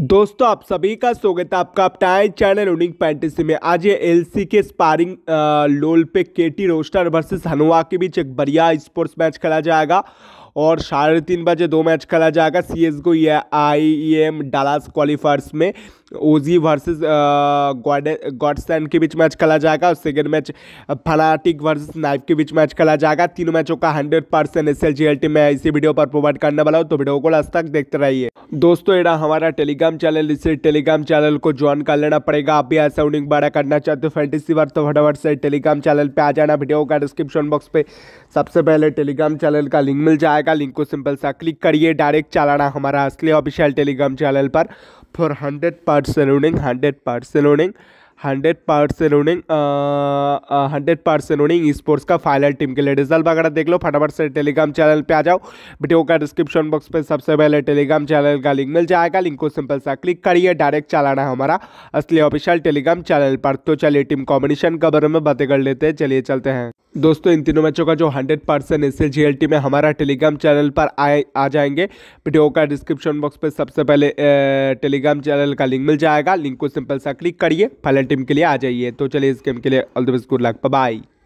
दोस्तों आप सभी का स्वागत है आपका अपटाए चैनल उनिक पैंटिस में आज ये एलसी के स्पारिंग लोल पे केटी रोस्टर वर्सेस हनुआ के बीच एक बढ़िया स्पोर्ट्स मैच खेला जाएगा और साढ़े तीन बजे दो मैच खेला जाएगा सी एस गो या आई एम डालास क्वालिफायर्स में ओजी वर्सेस गॉडसन के बीच मैच खेला जाएगा और second match Fnatic versus knife के बीच मैच खेला जाएगा तीनों मैचों का hundred percent S L G L T मैं इसी वीडियो पर प्रोवाइड करने वाला हूँ तो वीडियो को लास्ट तक देखते रहिए दोस्तों एड़ा हमारा टेलीग्राम चैनल इसे टेलीग्राम चैनल को ज्वाइन कर लेना पड़ेगा आप भी ऐसा उन्हें बड़ा करना चाहते हो फैंटेसी वर्ग तो फटाफट से टेलीग्राम चैनल पे आ जाना वीडियो का डिस्क्रिप्शन बॉक्स पे सबसे पहले टेलीग्राम चैनल का लिंक मिल जाएगा लिंक को सिंपल सा क्लिक करिए डायरेक्ट चलाना हमारा असली ऑफिशियल टेलीग्राम चैनल पर for hundred percent running hundred percent running hundred percent running hundred percent running sports का फाइनल टीम के लिए रिजल्ट वगैरह देख लो फटाफट से टेलीग्राम चैनल पे आ जाओ वीडियो का डिस्क्रिप्शन बॉक्स पे सबसे पहले टेलीग्राम चैनल का लिंक मिल जाएगा लिंक को सिंपल सा क्लिक करिए डायरेक्ट चलाना है हमारा असली ऑफिशियल टेलीग्राम चैनल पर तो चलिए टीम कॉम्बिनेशन के बारे में बातें कर लेते हैं चलिए चलते हैं दोस्तों इन तीनों मैचों का जो 100 परसेंट एस एल में हमारा टेलीग्राम चैनल पर आए आ जाएंगे वीडियो का डिस्क्रिप्शन बॉक्स पर सबसे पहले टेलीग्राम चैनल का लिंक मिल जाएगा लिंक को सिंपल सा क्लिक करिए फाइनल टीम के लिए आ जाइए तो चलिए इस गेम के लिए all the best good luck bye